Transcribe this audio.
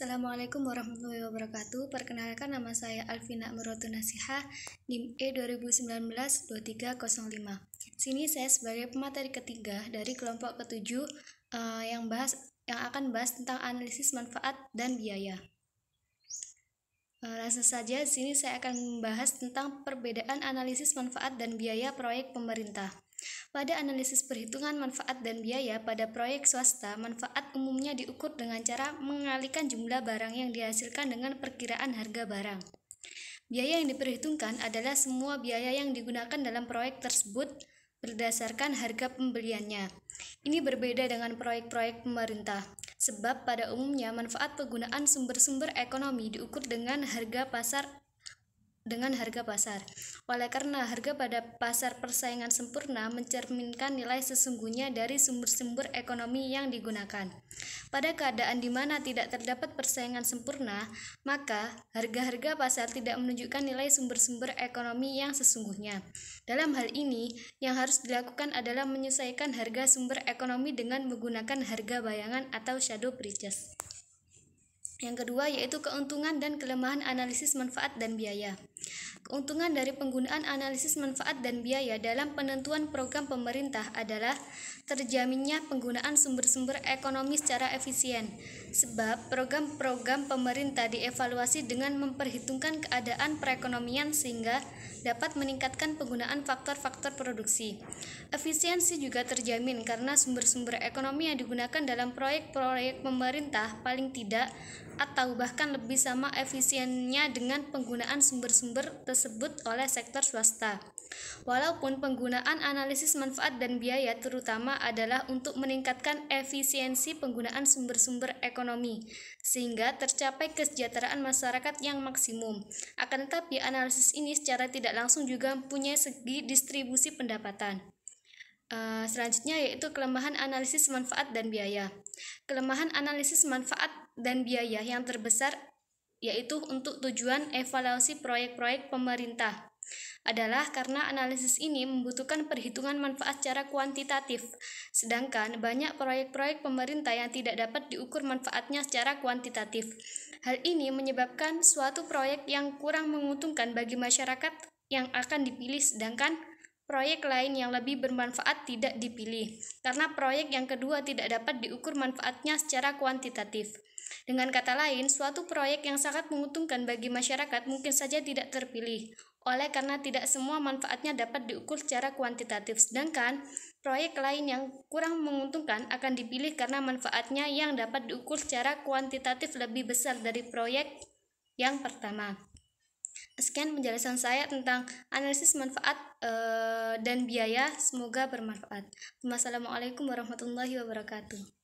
Assalamualaikum warahmatullahi wabarakatuh. Perkenalkan nama saya Alvina Muratu Nasiha, NIM E 2019-2305. Sini saya sebagai pemateri ketiga dari kelompok ketujuh uh, yang bahas yang akan bahas tentang analisis manfaat dan biaya. Uh, langsung saja, sini saya akan membahas tentang perbedaan analisis manfaat dan biaya proyek pemerintah. Pada analisis perhitungan manfaat dan biaya pada proyek swasta, manfaat umumnya diukur dengan cara mengalihkan jumlah barang yang dihasilkan dengan perkiraan harga barang. Biaya yang diperhitungkan adalah semua biaya yang digunakan dalam proyek tersebut berdasarkan harga pembeliannya. Ini berbeda dengan proyek-proyek pemerintah, sebab pada umumnya manfaat penggunaan sumber-sumber ekonomi diukur dengan harga pasar dengan harga pasar. Oleh karena harga pada pasar persaingan sempurna mencerminkan nilai sesungguhnya dari sumber-sumber ekonomi yang digunakan. Pada keadaan di mana tidak terdapat persaingan sempurna, maka harga-harga pasar tidak menunjukkan nilai sumber-sumber ekonomi yang sesungguhnya. Dalam hal ini, yang harus dilakukan adalah menyesuaikan harga sumber ekonomi dengan menggunakan harga bayangan atau shadow prices. Yang kedua yaitu keuntungan dan kelemahan analisis manfaat dan biaya. Keuntungan dari penggunaan analisis manfaat dan biaya dalam penentuan program pemerintah adalah terjaminnya penggunaan sumber-sumber ekonomi secara efisien, sebab program-program pemerintah dievaluasi dengan memperhitungkan keadaan perekonomian sehingga dapat meningkatkan penggunaan faktor-faktor produksi. Efisiensi juga terjamin karena sumber-sumber ekonomi yang digunakan dalam proyek-proyek pemerintah paling tidak atau bahkan lebih sama efisiennya dengan penggunaan sumber-sumber tersebut oleh sektor swasta. Walaupun penggunaan analisis manfaat dan biaya terutama adalah untuk meningkatkan efisiensi penggunaan sumber-sumber ekonomi, sehingga tercapai kesejahteraan masyarakat yang maksimum. Akan tetapi, analisis ini secara tidak langsung juga mempunyai segi distribusi pendapatan. Eh, selanjutnya yaitu kelemahan analisis manfaat dan biaya. Kelemahan analisis manfaat dan biaya yang terbesar yaitu untuk tujuan evaluasi proyek-proyek pemerintah adalah karena analisis ini membutuhkan perhitungan manfaat secara kuantitatif, sedangkan banyak proyek-proyek pemerintah yang tidak dapat diukur manfaatnya secara kuantitatif. Hal ini menyebabkan suatu proyek yang kurang menguntungkan bagi masyarakat yang akan dipilih, sedangkan proyek lain yang lebih bermanfaat tidak dipilih, karena proyek yang kedua tidak dapat diukur manfaatnya secara kuantitatif. Dengan kata lain, suatu proyek yang sangat menguntungkan bagi masyarakat mungkin saja tidak terpilih, oleh karena tidak semua manfaatnya dapat diukur secara kuantitatif, sedangkan proyek lain yang kurang menguntungkan akan dipilih karena manfaatnya yang dapat diukur secara kuantitatif lebih besar dari proyek yang pertama. Sekian penjelasan saya tentang analisis manfaat uh, dan biaya. Semoga bermanfaat. Wassalamualaikum warahmatullahi wabarakatuh.